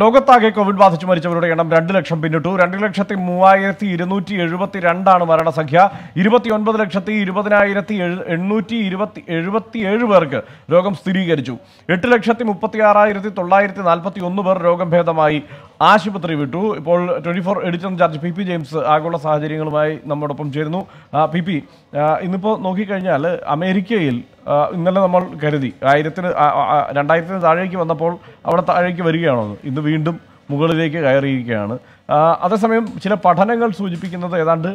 ലോകത്താകെ Covid ബാധിച്ച് മരിച്ചവരുടെ എണ്ണം രണ്ട് ലക്ഷം പിന്നിട്ടു രണ്ട് ലക്ഷത്തി മൂവായിരത്തി ഇരുന്നൂറ്റി എഴുപത്തി രണ്ടാണ് മരണസംഖ്യ ഇരുപത്തിയൊൻപത് ലക്ഷത്തി ഇരുപതിനായിരത്തി എണ്ണൂറ്റി ഇരുപത്തി എഴുപത്തി ഏഴ് പേർക്ക് രോഗം സ്ഥിരീകരിച്ചു എട്ട് ലക്ഷത്തി മുപ്പത്തി ആറായിരത്തി തൊള്ളായിരത്തി നാൽപ്പത്തി ഒന്ന് പേർ രോഗം ഭേദമായി ആശുപത്രി വിട്ടു ഇപ്പോൾ twenty four editor incharge P P James ആഗോള സാഹചര്യങ്ങളുമായി നമ്മോടൊപ്പം ചേരുന്നു പി പി ഇന്നിപ്പോൾ നോക്കിക്കഴിഞ്ഞാൽ അമേരിക്കയിൽ ഇന്നലെ നമ്മൾ കരുതി ആയിരത്തിന് രണ്ടായിരത്തിന് താഴേക്ക് വന്നപ്പോൾ അവിടെ താഴേക്ക് വരികയാണോ ഇന്ന് വീണ്ടും മുകളിലേക്ക് കയറിയിരിക്കുകയാണ് അതേസമയം ചില പഠനങ്ങൾ സൂചിപ്പിക്കുന്നത് ഏതാണ്ട്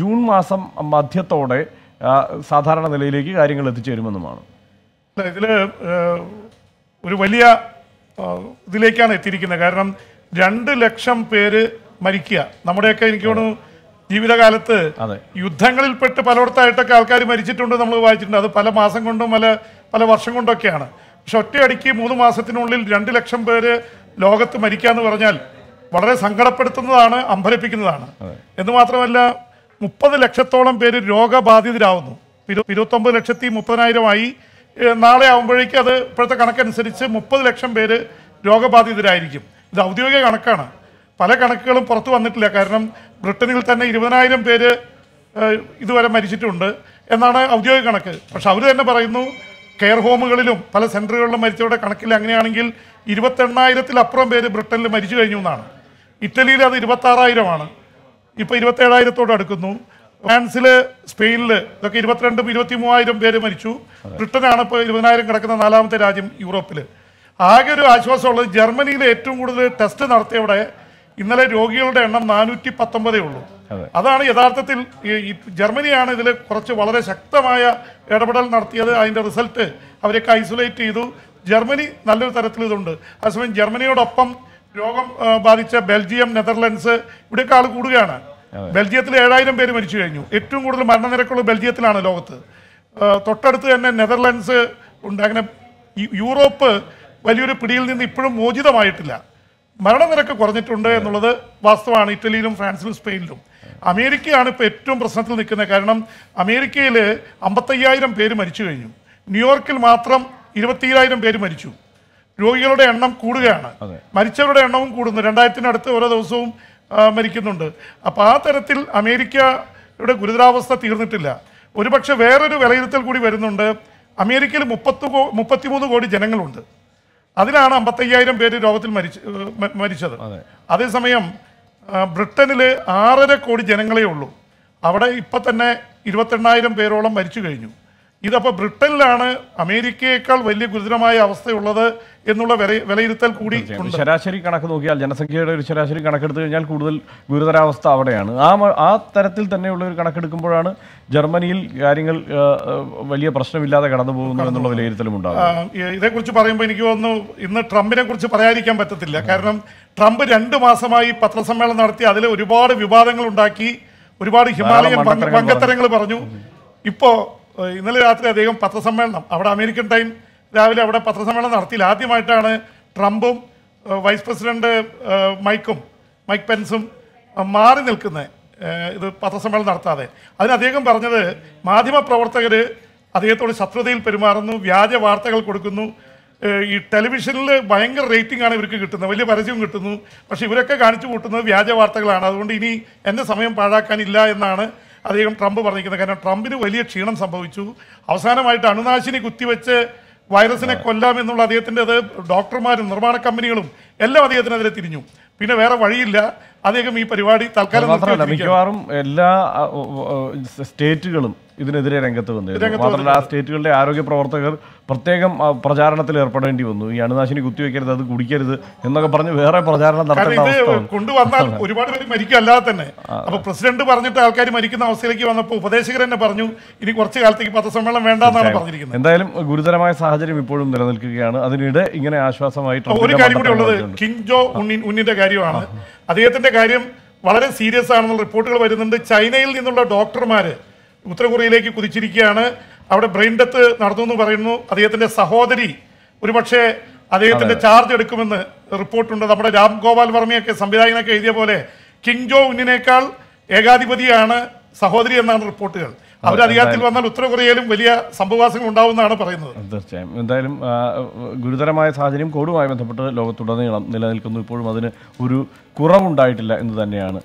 ജൂൺ മാസം മധ്യത്തോടെ സാധാരണ നിലയിലേക്ക് കാര്യങ്ങൾ എത്തിച്ചേരുമെന്നുമാണ് ഇതിൽ ഒരു വലിയ ഇതിലേക്കാണ് എത്തിയിരിക്കുന്നത് കാരണം രണ്ട് ലക്ഷം പേര് മരിക്കുക നമ്മുടെയൊക്കെ എനിക്ക് തോന്നുന്നു ജീവിതകാലത്ത് യുദ്ധങ്ങളിൽപ്പെട്ട് പലയിടത്തായിട്ടൊക്കെ ആൾക്കാർ മരിച്ചിട്ടുണ്ട് നമ്മൾ വായിച്ചിട്ടുണ്ട് അത് പല മാസം കൊണ്ടും പല പല വർഷം കൊണ്ടൊക്കെയാണ് പക്ഷെ ഒറ്റയടിക്ക് മൂന്ന് മാസത്തിനുള്ളിൽ രണ്ട് ലക്ഷം പേര് ലോകത്ത് മരിക്കുക എന്ന് പറഞ്ഞാൽ വളരെ സങ്കടപ്പെടുത്തുന്നതാണ് അമ്പരപ്പിക്കുന്നതാണ് എന്ന് മാത്രമല്ല മുപ്പത് ലക്ഷത്തോളം പേര് രോഗബാധിതരാവുന്നു ഇരുപത്തൊമ്പത് ലക്ഷത്തി മുപ്പതിനായിരമായി നാളെ ആകുമ്പോഴേക്കും അത് ഇപ്പോഴത്തെ കണക്കനുസരിച്ച് മുപ്പത് ലക്ഷം പേര് രോഗബാധിതരായിരിക്കും ഇത് ഔദ്യോഗിക കണക്കാണ് പല കണക്കുകളും പുറത്തു വന്നിട്ടില്ല കാരണം ബ്രിട്ടനിൽ തന്നെ ഇരുപതിനായിരം പേര് ഇതുവരെ മരിച്ചിട്ടുണ്ട് എന്നാണ് ഔദ്യോഗിക കണക്ക് പക്ഷെ അവർ തന്നെ പറയുന്നു കെയർ ഹോമുകളിലും പല സെൻറ്ററുകളിലും മരിച്ചവരുടെ കണക്കിൽ അങ്ങനെയാണെങ്കിൽ ഇരുപത്തെണ്ണായിരത്തിലപ്പുറം പേര് ബ്രിട്ടനിൽ മരിച്ചു കഴിഞ്ഞു എന്നാണ് ഇറ്റലിയിൽ അത് ഇരുപത്താറായിരമാണ് ഇപ്പോൾ ഇരുപത്തേഴായിരത്തോട് അടുക്കുന്നു ഫ്രാൻസിൽ സ്പെയിനിൽ ഇതൊക്കെ ഇരുപത്തിരണ്ടും ഇരുപത്തി മൂവായിരം പേര് മരിച്ചു ബ്രിട്ടനാണ് ഇപ്പോൾ ഇരുപതിനായിരം കിടക്കുന്ന നാലാമത്തെ രാജ്യം യൂറോപ്പിൽ ആകെ ഒരു ആശ്വാസമുള്ളത് ജർമ്മനിയിൽ ഏറ്റവും കൂടുതൽ ടെസ്റ്റ് നടത്തിയവിടെ ഇന്നലെ രോഗികളുടെ എണ്ണം നാനൂറ്റി പത്തൊമ്പതേ ഉള്ളൂ അതാണ് യഥാർത്ഥത്തിൽ ജർമ്മനിയാണ് ഇതിൽ കുറച്ച് വളരെ ശക്തമായ ഇടപെടൽ നടത്തിയത് അതിൻ്റെ റിസൾട്ട് അവരെയൊക്കെ ഐസൊലേറ്റ് ചെയ്തു ജർമ്മനി നല്ലൊരു തരത്തിൽ ഇതുണ്ട് അതേസമയം ജർമ്മനിയോടൊപ്പം രോഗം ബാധിച്ച ബെൽജിയം നെതർലൻഡ്സ് ഇവിടെയൊക്കെ ആൾ കൂടുകയാണ് ബെൽജിയത്തിൽ ഏഴായിരം പേര് മരിച്ചു കഴിഞ്ഞു ഏറ്റവും കൂടുതൽ മരണനിരക്കുള്ള ബെൽജിയത്തിലാണ് ലോകത്ത് തൊട്ടടുത്ത് തന്നെ നെതർലൻഡ്സ് ഉണ്ട് അങ്ങനെ യൂറോപ്പ് വലിയൊരു പിടിയിൽ നിന്ന് ഇപ്പോഴും മോചിതമായിട്ടില്ല മരണനിരക്ക് കുറഞ്ഞിട്ടുണ്ട് എന്നുള്ളത് വാസ്തവമാണ് ഇറ്റലിയിലും ഫ്രാൻസിലും സ്പെയിനിലും അമേരിക്കയാണ് ഇപ്പോൾ ഏറ്റവും പ്രശ്നത്തിൽ നിൽക്കുന്നത് കാരണം അമേരിക്കയിൽ അമ്പത്തയ്യായിരം പേര് മരിച്ചു കഴിഞ്ഞു ന്യൂയോർക്കിൽ മാത്രം ഇരുപത്തിയായിരം പേര് മരിച്ചു രോഗികളുടെ എണ്ണം കൂടുകയാണ് മരിച്ചവരുടെ എണ്ണവും കൂടുന്നു രണ്ടായിരത്തിനടുത്ത് ഓരോ ദിവസവും മരിക്കുന്നുണ്ട് അപ്പോൾ ആ തരത്തിൽ അമേരിക്കയുടെ ഗുരുതരാവസ്ഥ തീർന്നിട്ടില്ല ഒരുപക്ഷെ വേറൊരു വിലയിരുത്തൽ കൂടി വരുന്നുണ്ട് അമേരിക്കയിൽ കോ മുപ്പത്തിമൂന്ന് കോടി ജനങ്ങളുണ്ട് അതിലാണ് അമ്പത്തയ്യായിരം പേര് രോഗത്തിൽ മരിച്ചു മരിച്ചത് അതേസമയം ബ്രിട്ടനിൽ ആറര കോടി ജനങ്ങളേ ഉള്ളൂ അവിടെ ഇപ്പം തന്നെ ഇരുപത്തെണ്ണായിരം പേരോളം മരിച്ചു കഴിഞ്ഞു ഇതപ്പോൾ ബ്രിട്ടനിലാണ് അമേരിക്കയേക്കാൾ വലിയ ഗുരുതരമായ അവസ്ഥയുള്ളത് എന്നുള്ള വിലയിരുത്തൽ കൂടി ശരാശരി കണക്ക് നോക്കിയാൽ ജനസംഖ്യയുടെ ഒരു ശരാശരി കണക്കെടുത്ത് കഴിഞ്ഞാൽ കൂടുതൽ ഗുരുതരാവസ്ഥ അവിടെയാണ് ആ ആ തരത്തിൽ തന്നെയുള്ള ഒരു കണക്കെടുക്കുമ്പോഴാണ് ജർമ്മനിയിൽ കാര്യങ്ങൾ വലിയ പ്രശ്നമില്ലാതെ കടന്നു പോകുന്നു എന്നുള്ള വിലയിരുത്തലും ഉണ്ടാകും ഇതേക്കുറിച്ച് പറയുമ്പോൾ എനിക്ക് തോന്നുന്നു ഇന്ന് ട്രംപിനെ കുറിച്ച് പറയാതിരിക്കാൻ പറ്റത്തില്ല കാരണം ട്രംപ് രണ്ട് മാസമായി പത്രസമ്മേളനം നടത്തി അതിൽ ഒരുപാട് വിവാദങ്ങൾ ഉണ്ടാക്കി ഒരുപാട് ഹിമാലയൻ പങ്കത്തരങ്ങൾ പറഞ്ഞു ഇപ്പോൾ ഇന്നലെ രാത്രി അദ്ദേഹം പത്രസമ്മേളനം അവിടെ അമേരിക്കൻ ടൈം രാവിലെ അവിടെ പത്രസമ്മേളനം നടത്തിയില്ല ആദ്യമായിട്ടാണ് ട്രംപും വൈസ് പ്രസിഡന്റ് മൈക്കും മൈക്ക് പെൻസും മാറി നിൽക്കുന്നത് ഇത് പത്രസമ്മേളനം നടത്താതെ അതിന് അദ്ദേഹം പറഞ്ഞത് പ്രവർത്തകർ അദ്ദേഹത്തോട് ശത്രുതയിൽ പെരുമാറുന്നു വ്യാജ വാർത്തകൾ കൊടുക്കുന്നു ഈ ടെലിവിഷനിൽ ഭയങ്കര റേറ്റിംഗ് ആണ് ഇവർക്ക് കിട്ടുന്നത് വലിയ പരസ്യവും കിട്ടുന്നു പക്ഷേ ഇവരൊക്കെ കാണിച്ചു കൂട്ടുന്നത് വ്യാജ വാർത്തകളാണ് അതുകൊണ്ട് ഇനി എൻ്റെ സമയം പാഴാക്കാനില്ല എന്നാണ് അദ്ദേഹം ട്രംപ് പറഞ്ഞിരിക്കുന്നത് കാരണം ട്രംപിന് വലിയ ക്ഷീണം സംഭവിച്ചു അവസാനമായിട്ട് അണുനാശിനി കുത്തിവെച്ച് വൈറസിനെ കൊല്ലാം എന്നുള്ള അദ്ദേഹത്തിൻ്റെ അത് ഡോക്ടർമാരും നിർമ്മാണ കമ്പനികളും എല്ലാം അദ്ദേഹത്തിനെതിരെ തിരിഞ്ഞു പിന്നെ വേറെ വഴിയില്ല അദ്ദേഹം ഈ പരിപാടി തൽക്കാലം മിക്കവാറും എല്ലാ സ്റ്റേറ്റുകളും ഇതിനെതിരെ രംഗത്ത് വന്നു മാത്രമല്ല ആ സ്റ്റേറ്റുകളുടെ ആരോഗ്യ പ്രവർത്തകർ പ്രത്യേകം പ്രചാരണത്തിൽ ഏർപ്പെടേണ്ടി വന്നു ഈ അണുനാശിനി കുത്തിവെക്കരുത് അത് കുടിക്കരുത് എന്നൊക്കെ പറഞ്ഞ് വേറെ പ്രചാരണം നടത്തേണ്ട കൊണ്ടുവന്നാൽ ഒരുപാട് പേര് മരിക്കും അല്ലാതെ തന്നെ അപ്പൊ പ്രസിഡന്റ് പറഞ്ഞിട്ട് ആൾക്കാർ മരിക്കുന്ന അവസ്ഥയിലേക്ക് വന്നപ്പോൾ ഉപദേശകർ തന്നെ പറഞ്ഞു ഇനി കുറച്ച് കാലത്തേക്ക് പത്രസമ്മേളനം വേണ്ട പറഞ്ഞിരിക്കുന്നത് എന്തായാലും ഗുരുതരമായ സാഹചര്യം ഇപ്പോഴും നിലനിൽക്കുകയാണ് അതിനിടെ ഇങ്ങനെ ആശ്വാസമായിട്ട് ഒരു കാര്യം കൂടി ഉള്ളത് കിങ് ജോ ഉണ്ണിന്റെ കാര്യം കാര്യമാണ് അദ്ദേഹത്തിന്റെ കാര്യം വളരെ സീരിയസ് ആണെന്നുള്ള റിപ്പോർട്ടുകൾ വരുന്നുണ്ട് ചൈനയിൽ നിന്നുള്ള ഡോക്ടർമാർ ഉത്തര കൊറിയയിലേക്ക് കുതിച്ചിരിക്കുകയാണ് അവിടെ ബ്രെയിൻ ഡെത്ത് നടന്നു എന്ന് പറയുന്നു അദ്ദേഹത്തിന്റെ സഹോദരി ഒരുപക്ഷെ അദ്ദേഹത്തിന്റെ ചാർജ് എടുക്കുമെന്ന് റിപ്പോർട്ടുണ്ട് നമ്മുടെ രാം ഗോപാൽ വർമ്മയൊക്കെ സംവിധായകനൊക്കെ എഴുതിയ പോലെ കിങ് ജോ ഉന്നിനേക്കാൾ ഏകാധിപതിയാണ് സഹോദരി എന്നാണ് റിപ്പോർട്ടുകൾ അവരുടെ അധികാരത്തിൽ വന്നാൽ ഉത്തര കൊറിയയിലും വലിയ സംഭവവാസങ്ങൾ ഉണ്ടാവുമെന്നാണ് പറയുന്നത് തീർച്ചയായും എന്തായാലും ഗുരുതരമായ സാഹചര്യം കോവിഡുമായി ബന്ധപ്പെട്ട് ലോകത്തുടനീളം നിലനിൽക്കുന്നു ഇപ്പോഴും അതിന് ഒരു കുറവുണ്ടായിട്ടില്ല എന്ന് തന്നെയാണ്